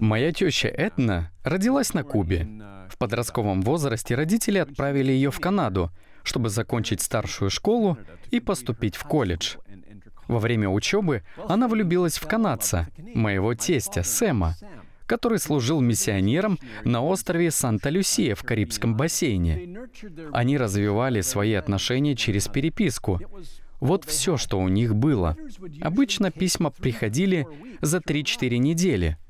Моя теща Этна родилась на Кубе. В подростковом возрасте родители отправили ее в Канаду, чтобы закончить старшую школу и поступить в колледж. Во время учебы она влюбилась в канадца, моего тестя Сэма, который служил миссионером на острове Санта-Люсия в Карибском бассейне. Они развивали свои отношения через переписку. Вот все, что у них было. Обычно письма приходили за 3-4 недели —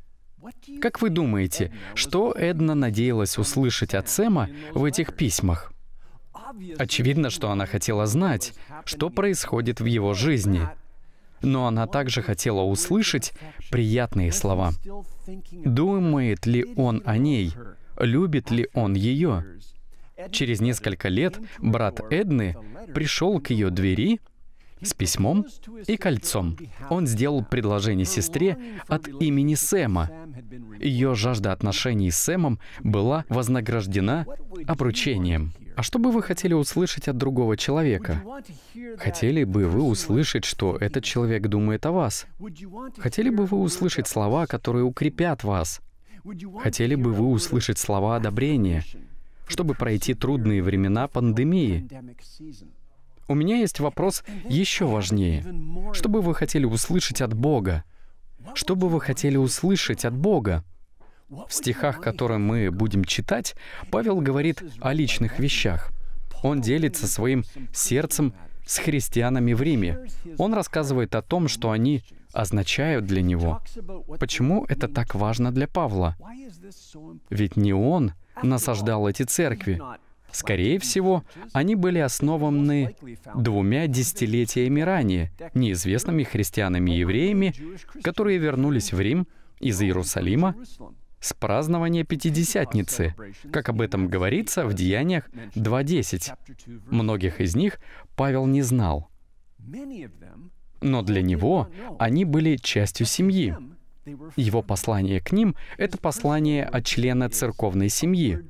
как вы думаете, что Эдна надеялась услышать от Сэма в этих письмах? Очевидно, что она хотела знать, что происходит в его жизни. Но она также хотела услышать приятные слова. Думает ли он о ней? Любит ли он ее? Через несколько лет брат Эдны пришел к ее двери с письмом и кольцом. Он сделал предложение сестре от имени Сэма. Ее жажда отношений с Сэмом была вознаграждена обручением. А что бы вы хотели услышать от другого человека? Хотели бы вы услышать, что этот человек думает о вас? Хотели бы вы услышать слова, которые укрепят вас? Хотели бы вы услышать слова одобрения, чтобы пройти трудные времена пандемии? У меня есть вопрос еще важнее. Что бы вы хотели услышать от Бога? Что бы вы хотели услышать от Бога? В стихах, которые мы будем читать, Павел говорит о личных вещах. Он делится своим сердцем с христианами в Риме. Он рассказывает о том, что они означают для него. Почему это так важно для Павла? Ведь не он насаждал эти церкви. Скорее всего, они были основаны двумя десятилетиями ранее неизвестными христианами и евреями, которые вернулись в Рим из Иерусалима с празднования Пятидесятницы, как об этом говорится в Деяниях 2.10. Многих из них Павел не знал, но для него они были частью семьи. Его послание к ним — это послание от члена церковной семьи.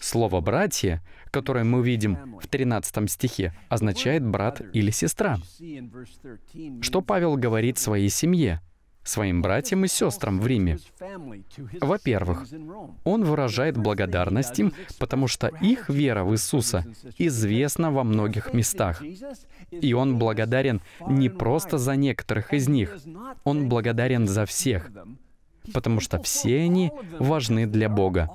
Слово «братья», которое мы видим в 13 стихе, означает «брат» или «сестра». Что Павел говорит своей семье? своим братьям и сестрам в Риме. Во-первых, он выражает благодарность им, потому что их вера в Иисуса известна во многих местах. И он благодарен не просто за некоторых из них, он благодарен за всех, потому что все они важны для Бога.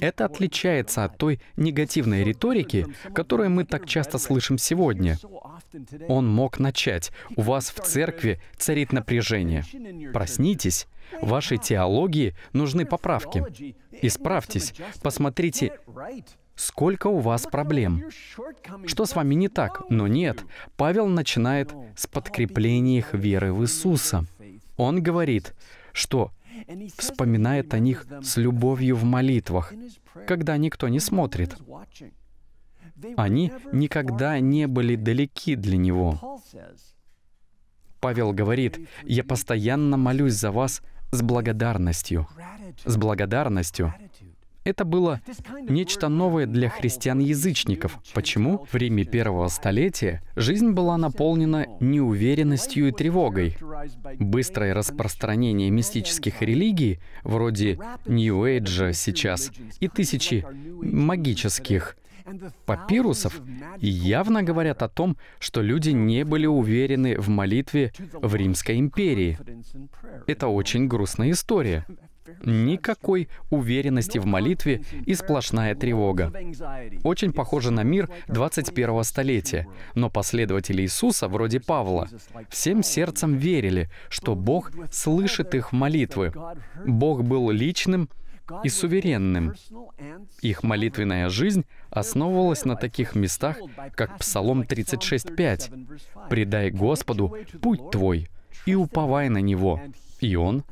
Это отличается от той негативной риторики, которую мы так часто слышим сегодня. Он мог начать. У вас в церкви царит напряжение. Проснитесь. Вашей теологии нужны поправки. Исправьтесь. Посмотрите, сколько у вас проблем. Что с вами не так? Но нет, Павел начинает с подкрепления их веры в Иисуса. Он говорит, что вспоминает о них с любовью в молитвах, когда никто не смотрит. Они никогда не были далеки для Него. Павел говорит, «Я постоянно молюсь за вас с благодарностью». С благодарностью. Это было нечто новое для христиан-язычников. Почему? В Риме первого столетия жизнь была наполнена неуверенностью и тревогой. Быстрое распространение мистических религий, вроде Нью-Эйджа сейчас, и тысячи магических папирусов явно говорят о том, что люди не были уверены в молитве в Римской империи. Это очень грустная история. Никакой уверенности в молитве и сплошная тревога. Очень похоже на мир 21-го столетия, но последователи Иисуса, вроде Павла, всем сердцем верили, что Бог слышит их молитвы. Бог был личным и суверенным. Их молитвенная жизнь основывалась на таких местах, как Псалом 36.5. «Предай Господу путь твой и уповай на Него, и Он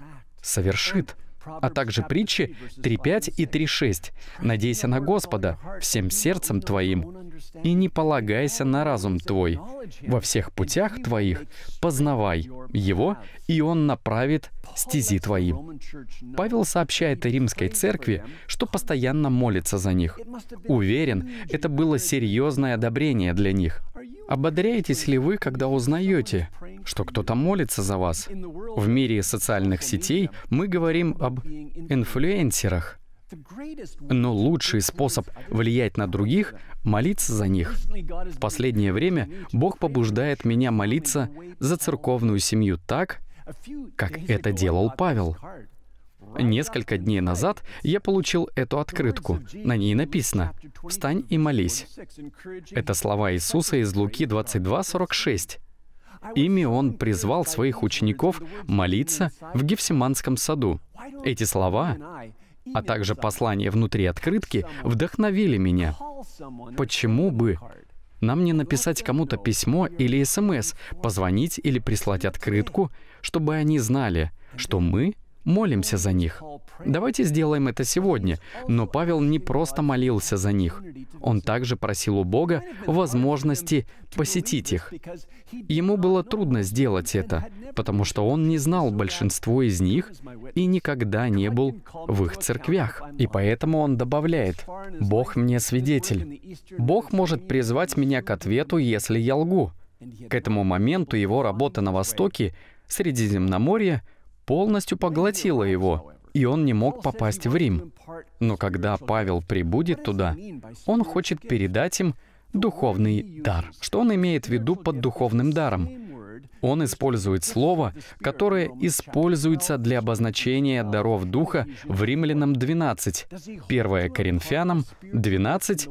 совершит» а также притчи 3.5 и 3.6 «Надейся на Господа всем сердцем твоим и не полагайся на разум твой. Во всех путях твоих познавай его, и он направит стези твои». Павел сообщает римской церкви, что постоянно молится за них. Уверен, это было серьезное одобрение для них. Ободряетесь ли вы, когда узнаете, что кто-то молится за вас? В мире социальных сетей мы говорим об инфлюенсерах — но лучший способ влиять на других — молиться за них. В последнее время Бог побуждает меня молиться за церковную семью так, как это делал Павел. Несколько дней назад я получил эту открытку. На ней написано «Встань и молись». Это слова Иисуса из Луки 22:46. Ими Он призвал своих учеников молиться в Гефсиманском саду. Эти слова а также послание внутри открытки, вдохновили меня. Почему бы нам не написать кому-то письмо или смс, позвонить или прислать открытку, чтобы они знали, что мы молимся за них. Давайте сделаем это сегодня. Но Павел не просто молился за них. Он также просил у Бога возможности посетить их. Ему было трудно сделать это, потому что он не знал большинство из них и никогда не был в их церквях. И поэтому он добавляет, «Бог мне свидетель. Бог может призвать меня к ответу, если я лгу». К этому моменту его работа на Востоке, Средиземноморье — полностью поглотила его, и он не мог попасть в Рим. Но когда Павел прибудет туда, он хочет передать им духовный дар. Что он имеет в виду под духовным даром? Он использует слово, которое используется для обозначения даров Духа в Римлянам 12, 1 Коринфянам 12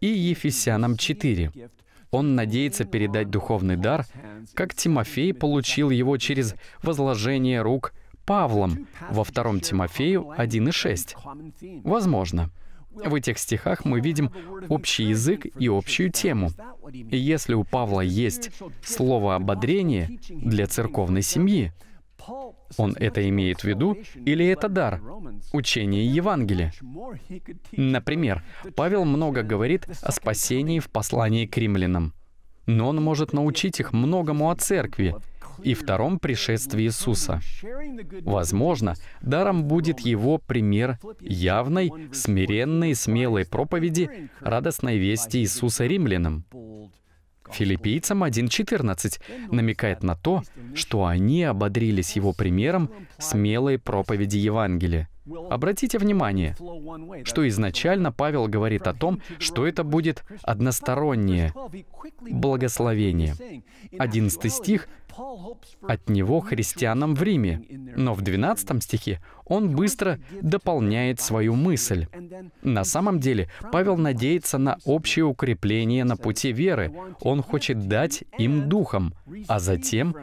и Ефесянам 4. Он надеется передать духовный дар, как Тимофей получил его через возложение рук Павлом во 2 Тимофею 1.6. Возможно. В этих стихах мы видим общий язык и общую тему. И если у Павла есть слово «ободрение» для церковной семьи, он это имеет в виду, или это дар, учение Евангелия? Например, Павел много говорит о спасении в послании к римлянам, но он может научить их многому о церкви и втором пришествии Иисуса. Возможно, даром будет его пример явной, смиренной, смелой проповеди радостной вести Иисуса римлянам. Филиппийцам 1.14 намекает на то, что они ободрились его примером смелой проповеди Евангелия. Обратите внимание, что изначально Павел говорит о том, что это будет одностороннее благословение. 11 стих от него христианам в Риме. Но в 12 стихе он быстро дополняет свою мысль. На самом деле, Павел надеется на общее укрепление на пути веры. Он хочет дать им духом, а затем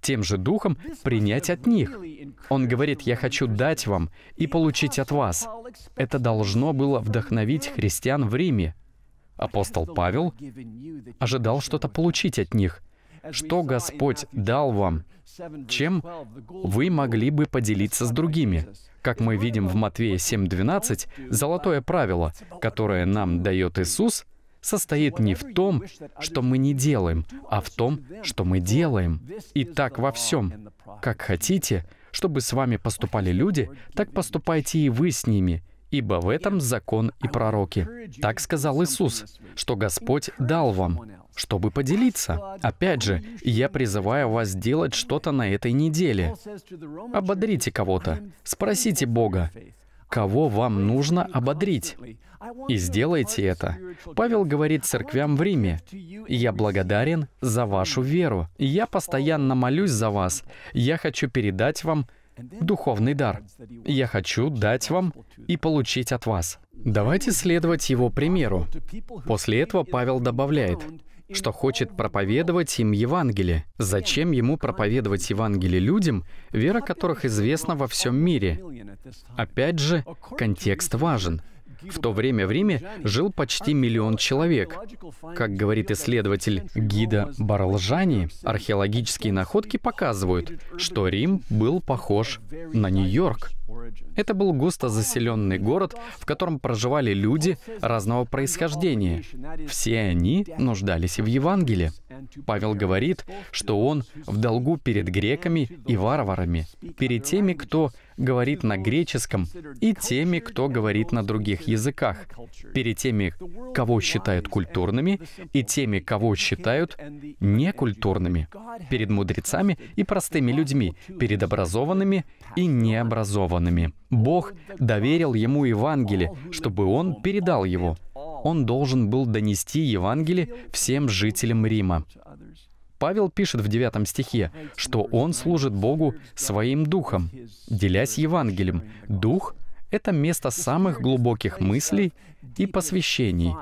тем же духом принять от них. Он говорит, «Я хочу дать вам и получить от вас». Это должно было вдохновить христиан в Риме. Апостол Павел ожидал что-то получить от них, что Господь дал вам, чем вы могли бы поделиться с другими. Как мы видим в Матвея 7:12, золотое правило, которое нам дает Иисус, состоит не в том, что мы не делаем, а в том, что мы делаем. И так во всем. Как хотите, чтобы с вами поступали люди, так поступайте и вы с ними — ибо в этом закон и пророки. Так сказал Иисус, что Господь дал вам, чтобы поделиться. Опять же, я призываю вас делать что-то на этой неделе. Ободрите кого-то, спросите Бога, кого вам нужно ободрить. И сделайте это. Павел говорит церквям в Риме, «Я благодарен за вашу веру. Я постоянно молюсь за вас. Я хочу передать вам духовный дар. Я хочу дать вам и получить от вас. Давайте следовать его примеру. После этого Павел добавляет, что хочет проповедовать им Евангелие. Зачем ему проповедовать Евангелие людям, вера которых известна во всем мире? Опять же, контекст важен — в то время в Риме жил почти миллион человек. Как говорит исследователь гида Барлжани, археологические находки показывают, что Рим был похож на Нью-Йорк. Это был густо заселенный город, в котором проживали люди разного происхождения. Все они нуждались в Евангелии. Павел говорит, что он в долгу перед греками и варварами, перед теми, кто говорит на греческом, и теми, кто говорит на других языках, перед теми, кого считают культурными, и теми, кого считают некультурными, перед мудрецами и простыми людьми, перед образованными и необразованными. Бог доверил ему Евангелие, чтобы он передал его он должен был донести Евангелие всем жителям Рима. Павел пишет в 9 стихе, что он служит Богу своим духом, делясь Евангелием. Дух — это место самых глубоких мыслей и посвящений,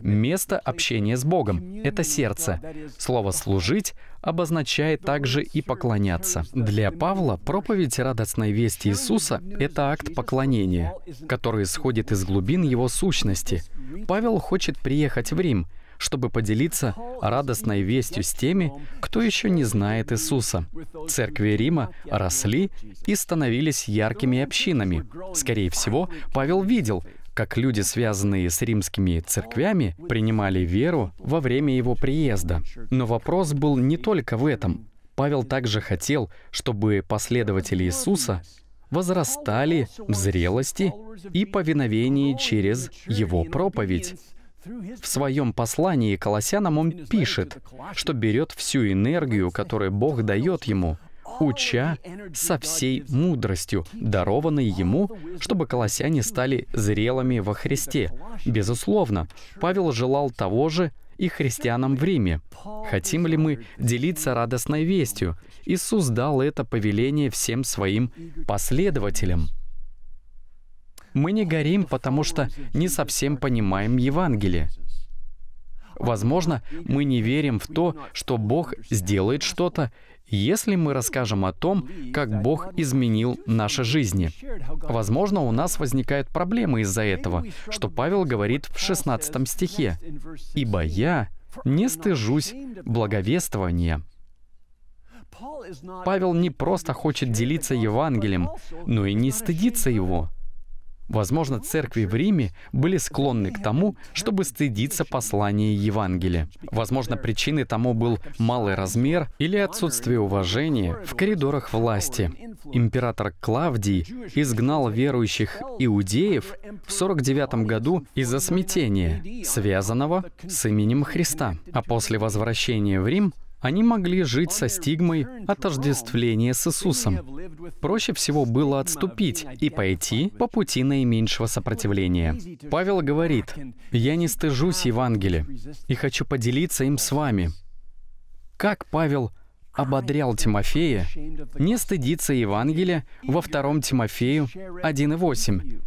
место общения с Богом — это сердце. Слово «служить» обозначает также и поклоняться. Для Павла проповедь радостной вести Иисуса — это акт поклонения, который исходит из глубин его сущности — Павел хочет приехать в Рим, чтобы поделиться радостной вестью с теми, кто еще не знает Иисуса. Церкви Рима росли и становились яркими общинами. Скорее всего, Павел видел, как люди, связанные с римскими церквями, принимали веру во время его приезда. Но вопрос был не только в этом. Павел также хотел, чтобы последователи Иисуса возрастали в зрелости и повиновении через его проповедь. В своем послании Колоссянам он пишет, что берет всю энергию, которую Бог дает ему, уча со всей мудростью, дарованной ему, чтобы колоссяне стали зрелыми во Христе. Безусловно, Павел желал того же и христианам в Риме. Хотим ли мы делиться радостной вестью? Иисус дал это повеление всем своим последователям. Мы не горим, потому что не совсем понимаем Евангелие. Возможно, мы не верим в то, что Бог сделает что-то если мы расскажем о том, как Бог изменил наши жизни. Возможно, у нас возникают проблемы из-за этого, что Павел говорит в 16 стихе. «Ибо я не стыжусь благовествования». Павел не просто хочет делиться Евангелием, но и не стыдится его — Возможно, церкви в Риме были склонны к тому, чтобы стыдиться послания Евангелия. Возможно, причиной тому был малый размер или отсутствие уважения в коридорах власти. Император Клавдий изгнал верующих иудеев в 49 году из-за смятения, связанного с именем Христа. А после возвращения в Рим они могли жить со стигмой отождествления с Иисусом. Проще всего было отступить и пойти по пути наименьшего сопротивления. Павел говорит, «Я не стыжусь Евангелия и хочу поделиться им с вами». Как Павел ободрял Тимофея не стыдиться Евангелия во втором Тимофею 1.8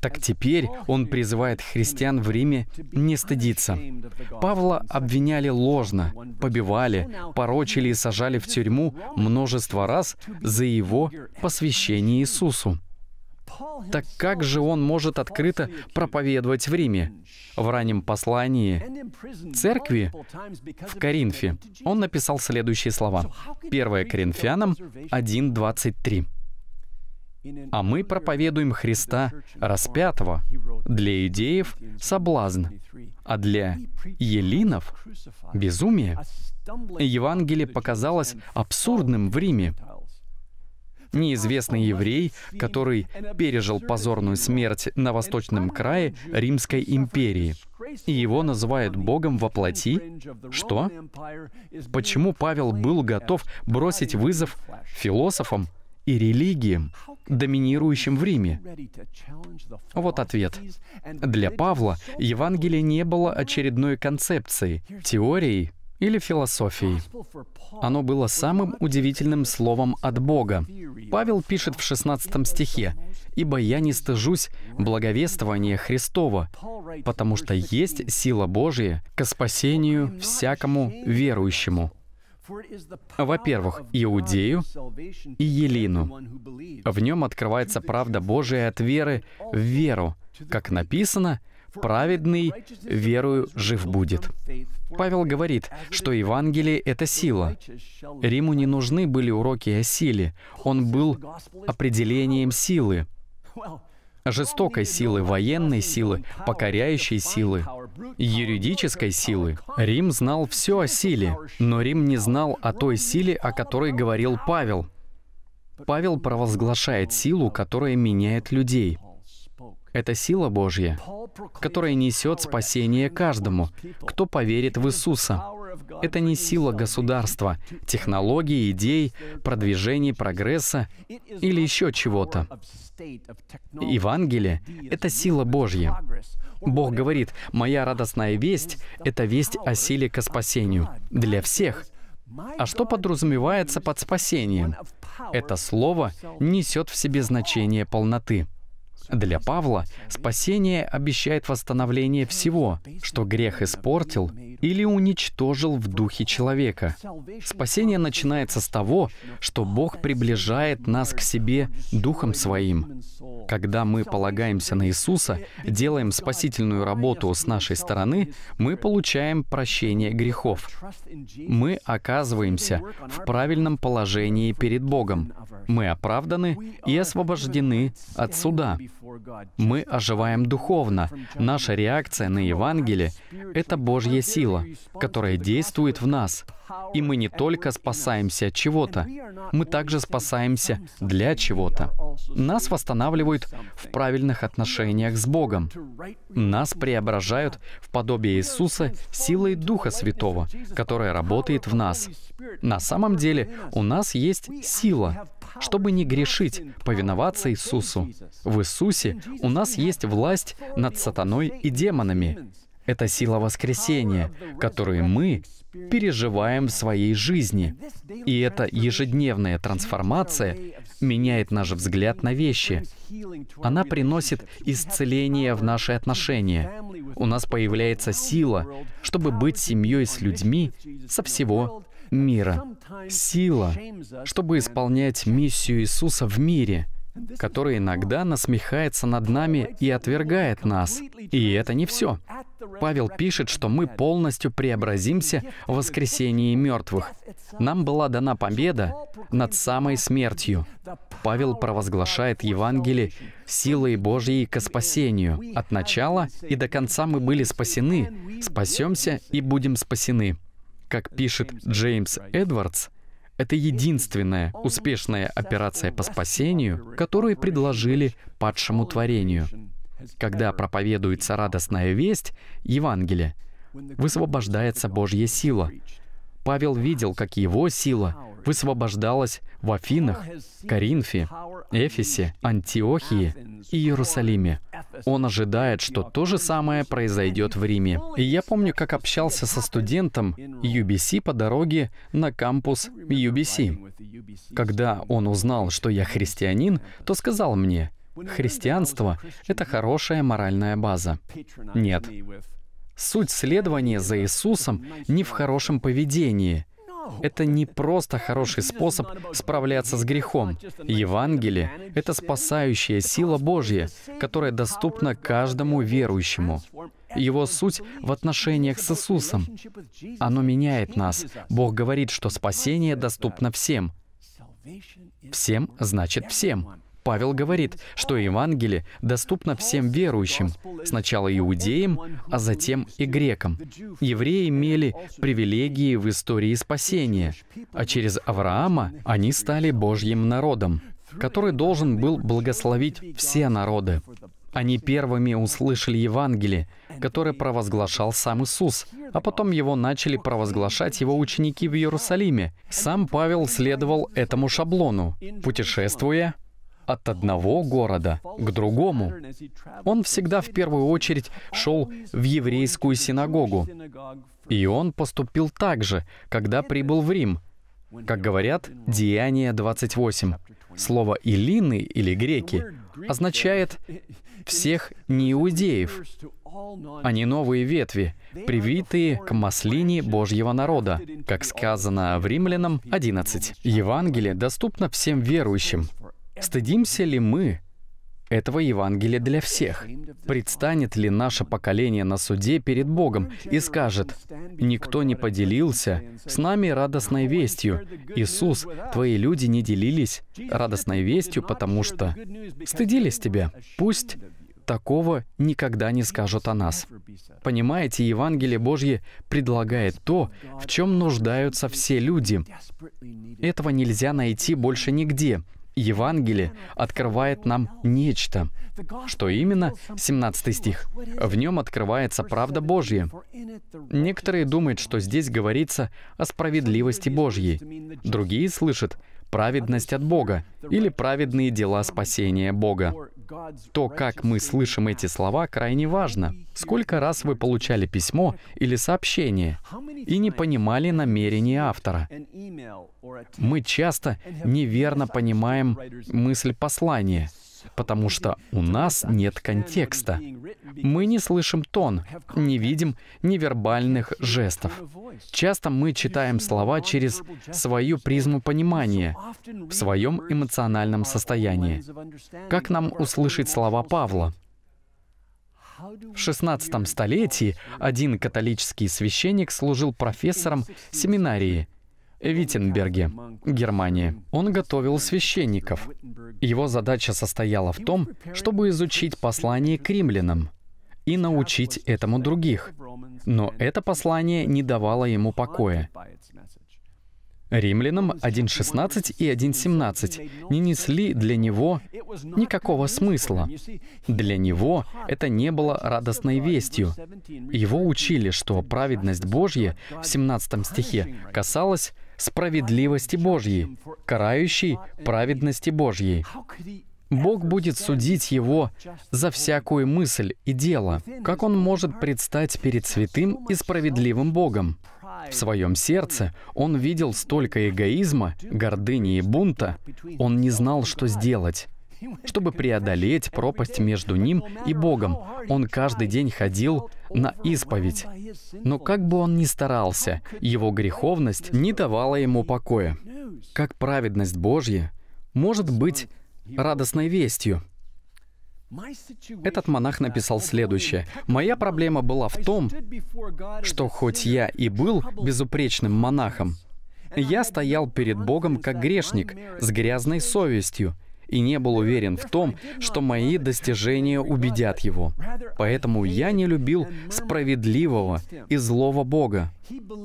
так теперь он призывает христиан в Риме не стыдиться. Павла обвиняли ложно, побивали, порочили и сажали в тюрьму множество раз за его посвящение Иисусу. Так как же он может открыто проповедовать в Риме? В раннем послании церкви в Коринфе он написал следующие слова. 1 Коринфянам 1.23 а мы проповедуем Христа распятого. Для иудеев соблазн, а для елинов — безумие. Евангелие показалось абсурдным в Риме. Неизвестный еврей, который пережил позорную смерть на восточном крае Римской империи, и его называют Богом во плоти? Что? Почему Павел был готов бросить вызов философам, и религиям, доминирующим в Риме? Вот ответ. Для Павла Евангелие не было очередной концепцией, теорией или философией. Оно было самым удивительным словом от Бога. Павел пишет в 16 стихе, «Ибо я не стыжусь благовествования Христова, потому что есть сила Божия к спасению всякому верующему». Во-первых, Иудею и Елину. В нем открывается правда Божия от веры в веру. Как написано, «Праведный верою жив будет». Павел говорит, что Евангелие — это сила. Риму не нужны были уроки о силе. Он был определением силы жестокой силы, военной силы, покоряющей силы юридической силы. Рим знал все о силе, но Рим не знал о той силе, о которой говорил Павел. Павел провозглашает силу, которая меняет людей. Это сила Божья, которая несет спасение каждому, кто поверит в Иисуса. Это не сила государства, технологии, идей, продвижений, прогресса или еще чего-то. Евангелие — это сила Божья. Бог говорит, «Моя радостная весть — это весть о силе ко спасению для всех». А что подразумевается под спасением? Это слово несет в себе значение полноты. Для Павла спасение обещает восстановление всего, что грех испортил или уничтожил в духе человека. Спасение начинается с того, что Бог приближает нас к себе Духом Своим. Когда мы полагаемся на Иисуса, делаем спасительную работу с нашей стороны, мы получаем прощение грехов. Мы оказываемся в правильном положении перед Богом. Мы оправданы и освобождены от суда. Мы оживаем духовно. Наша реакция на Евангелие — это Божья сила сила, которая действует в нас. И мы не только спасаемся от чего-то, мы также спасаемся для чего-то. Нас восстанавливают в правильных отношениях с Богом. Нас преображают в подобие Иисуса силой Духа Святого, которая работает в нас. На самом деле у нас есть сила, чтобы не грешить, повиноваться Иисусу. В Иисусе у нас есть власть над сатаной и демонами. Это сила воскресения, которую мы переживаем в своей жизни. И эта ежедневная трансформация меняет наш взгляд на вещи. Она приносит исцеление в наши отношения. У нас появляется сила, чтобы быть семьей с людьми со всего мира. Сила, чтобы исполнять миссию Иисуса в мире — который иногда насмехается над нами и отвергает нас. И это не все. Павел пишет, что мы полностью преобразимся в воскресении мертвых. Нам была дана победа над самой смертью. Павел провозглашает Евангелие силой Божьей ко спасению. От начала и до конца мы были спасены, спасемся и будем спасены. Как пишет Джеймс Эдвардс, это единственная успешная операция по спасению, которую предложили падшему творению. Когда проповедуется радостная весть, Евангелие, высвобождается Божья сила. Павел видел, как его сила высвобождалась в Афинах, Коринфе, Эфесе, Антиохии и Иерусалиме — он ожидает, что то же самое произойдет в Риме. И я помню, как общался со студентом UBC по дороге на кампус UBC. Когда он узнал, что я христианин, то сказал мне, христианство — это хорошая моральная база. Нет. Суть следования за Иисусом не в хорошем поведении — это не просто хороший способ справляться с грехом. Евангелие — это спасающая сила Божья, которая доступна каждому верующему. Его суть в отношениях с Иисусом. Оно меняет нас. Бог говорит, что спасение доступно всем. Всем значит всем. Павел говорит, что Евангелие доступно всем верующим, сначала иудеям, а затем и грекам. Евреи имели привилегии в истории спасения, а через Авраама они стали Божьим народом, который должен был благословить все народы. Они первыми услышали Евангелие, которое провозглашал сам Иисус, а потом его начали провозглашать его ученики в Иерусалиме. Сам Павел следовал этому шаблону, путешествуя от одного города к другому. Он всегда в первую очередь шел в еврейскую синагогу. И он поступил так же, когда прибыл в Рим. Как говорят, Деяние 28. Слово «илины» или «греки» означает «всех неиудеев». а не новые ветви, привитые к маслине Божьего народа, как сказано в Римлянам 11. Евангелие доступно всем верующим, Стыдимся ли мы этого Евангелия для всех? Предстанет ли наше поколение на суде перед Богом и скажет, «Никто не поделился с нами радостной вестью. Иисус, твои люди не делились радостной вестью, потому что стыдились тебя. Пусть такого никогда не скажут о нас. Понимаете, Евангелие Божье предлагает то, в чем нуждаются все люди. Этого нельзя найти больше нигде. Евангелие открывает нам нечто. Что именно? 17 стих. В нем открывается правда Божья. Некоторые думают, что здесь говорится о справедливости Божьей. Другие слышат праведность от Бога или праведные дела спасения Бога. То, как мы слышим эти слова, крайне важно. Сколько раз вы получали письмо или сообщение и не понимали намерения автора? Мы часто неверно понимаем мысль послания — потому что у нас нет контекста. Мы не слышим тон, не видим невербальных жестов. Часто мы читаем слова через свою призму понимания, в своем эмоциональном состоянии. Как нам услышать слова Павла? В XVI столетии один католический священник служил профессором семинарии — Виттенберге, Германии. Он готовил священников. Его задача состояла в том, чтобы изучить послание к римлянам и научить этому других. Но это послание не давало ему покоя. Римлянам 1.16 и 1.17 не несли для него никакого смысла. Для него это не было радостной вестью. Его учили, что праведность Божья в 17 стихе касалась справедливости Божьей, карающий праведности Божьей. Бог будет судить его за всякую мысль и дело. Как он может предстать перед святым и справедливым Богом? В своем сердце он видел столько эгоизма, гордыни и бунта, он не знал, что сделать чтобы преодолеть пропасть между ним и Богом. Он каждый день ходил на исповедь. Но как бы он ни старался, его греховность не давала ему покоя. Как праведность Божья может быть радостной вестью, этот монах написал следующее. «Моя проблема была в том, что хоть я и был безупречным монахом, я стоял перед Богом как грешник, с грязной совестью, и не был уверен в том, что мои достижения убедят его. Поэтому я не любил справедливого и злого Бога,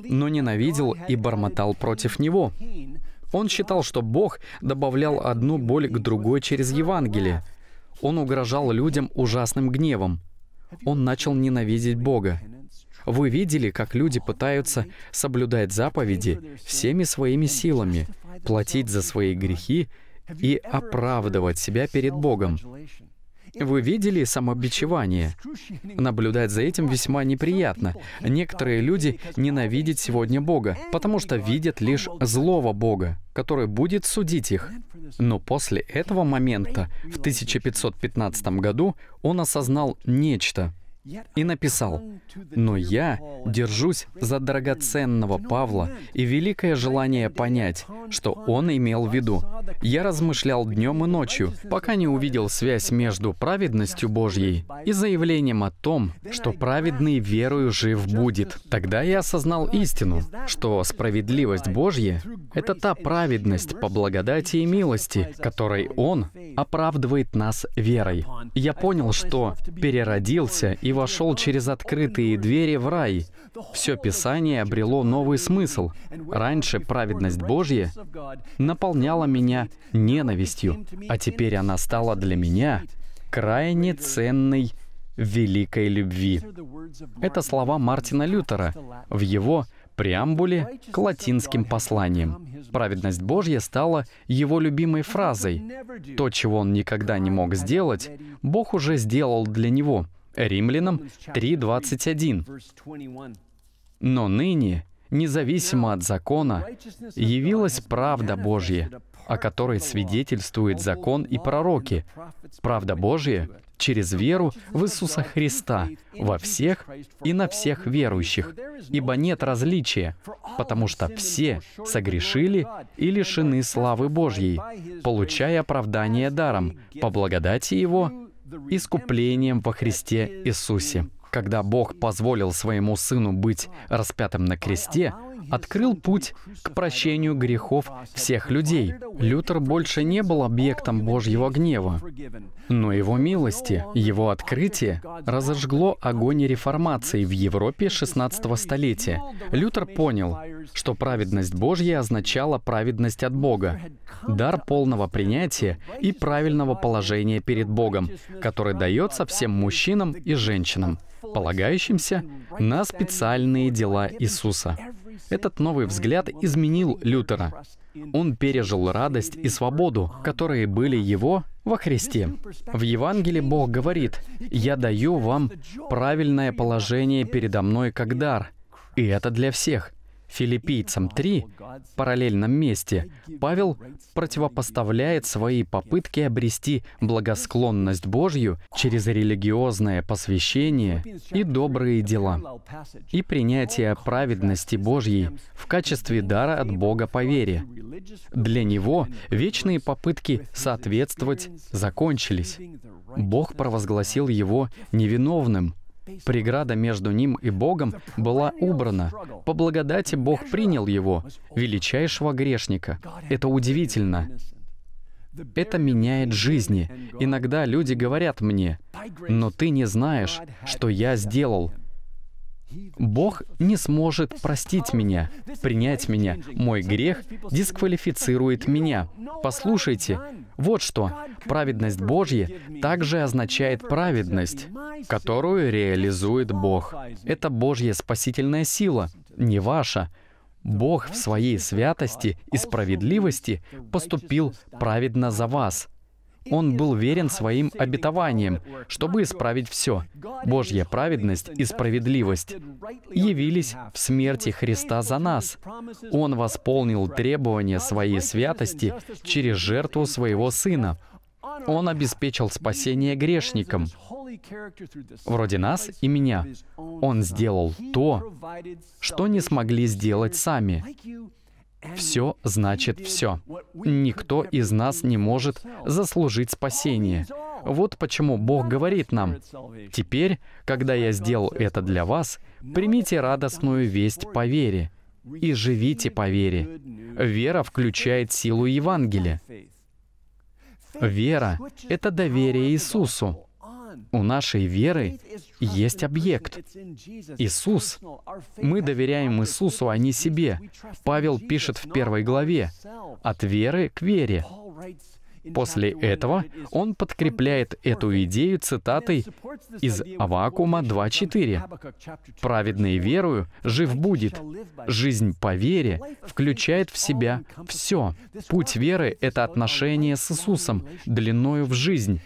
но ненавидел и бормотал против Него. Он считал, что Бог добавлял одну боль к другой через Евангелие. Он угрожал людям ужасным гневом. Он начал ненавидеть Бога. Вы видели, как люди пытаются соблюдать заповеди всеми своими силами, платить за свои грехи и оправдывать себя перед Богом. Вы видели самобичевание? Наблюдать за этим весьма неприятно. Некоторые люди ненавидят сегодня Бога, потому что видят лишь злого Бога, который будет судить их. Но после этого момента, в 1515 году, он осознал нечто — и написал, «Но я держусь за драгоценного Павла и великое желание понять, что он имел в виду. Я размышлял днем и ночью, пока не увидел связь между праведностью Божьей и заявлением о том, что праведный верою жив будет. Тогда я осознал истину, что справедливость Божья — это та праведность по благодати и милости, которой Он оправдывает нас верой. Я понял, что переродился и вошел через открытые двери в рай. Все Писание обрело новый смысл. Раньше праведность Божья наполняла меня ненавистью, а теперь она стала для меня крайне ценной великой любви. Это слова Мартина Лютера в его преамбуле к латинским посланиям. Праведность Божья стала его любимой фразой. То, чего он никогда не мог сделать, Бог уже сделал для него — Римлянам 3.21. «Но ныне, независимо от закона, явилась правда Божья, о которой свидетельствует закон и пророки, правда Божья через веру в Иисуса Христа во всех и на всех верующих, ибо нет различия, потому что все согрешили и лишены славы Божьей, получая оправдание даром по благодати Его искуплением во Христе Иисусе. Когда Бог позволил своему Сыну быть распятым на кресте, открыл путь к прощению грехов всех людей. Лютер больше не был объектом Божьего гнева, но его милости, его открытие разожгло огонь реформации в Европе 16 столетия. Лютер понял, что праведность Божья означала праведность от Бога, дар полного принятия и правильного положения перед Богом, который дается всем мужчинам и женщинам, полагающимся на специальные дела Иисуса. Этот новый взгляд изменил Лютера. Он пережил радость и свободу, которые были его во Христе. В Евангелии Бог говорит, «Я даю вам правильное положение передо мной как дар, и это для всех. Филиппийцам 3, параллельном месте, Павел противопоставляет свои попытки обрести благосклонность Божью через религиозное посвящение и добрые дела, и принятие праведности Божьей в качестве дара от Бога по вере. Для него вечные попытки соответствовать закончились. Бог провозгласил его невиновным — Преграда между ним и Богом была убрана. По благодати Бог принял его, величайшего грешника. Это удивительно. Это меняет жизни. Иногда люди говорят мне, но ты не знаешь, что я сделал. Бог не сможет простить меня, принять меня. Мой грех дисквалифицирует меня. Послушайте, вот что. Праведность Божья также означает праведность, которую реализует Бог. Это Божья спасительная сила, не ваша. Бог в своей святости и справедливости поступил праведно за вас — он был верен своим обетованиям, чтобы исправить все. Божья праведность и справедливость явились в смерти Христа за нас. Он восполнил требования своей святости через жертву своего Сына. Он обеспечил спасение грешникам, вроде нас и меня. Он сделал то, что не смогли сделать сами. Все значит все. Никто из нас не может заслужить спасение. Вот почему Бог говорит нам, «Теперь, когда я сделал это для вас, примите радостную весть по вере и живите по вере». Вера включает силу Евангелия. Вера — это доверие Иисусу. У нашей веры есть объект. Иисус. Мы доверяем Иисусу, а не себе. Павел пишет в первой главе «От веры к вере». После этого он подкрепляет эту идею цитатой из Авакума 2.4. «Праведный верою жив будет. Жизнь по вере включает в себя все. Путь веры — это отношение с Иисусом, длиною в жизнь.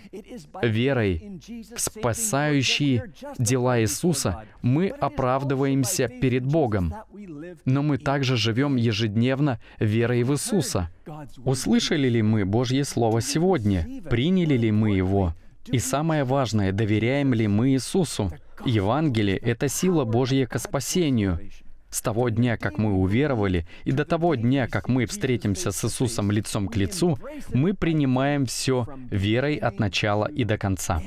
Верой в спасающие дела Иисуса мы оправдываемся перед Богом, но мы также живем ежедневно верой в Иисуса — Услышали ли мы Божье Слово сегодня? Приняли ли мы его? И самое важное, доверяем ли мы Иисусу? Евангелие — это сила Божья к спасению. С того дня, как мы уверовали, и до того дня, как мы встретимся с Иисусом лицом к лицу, мы принимаем все верой от начала и до конца.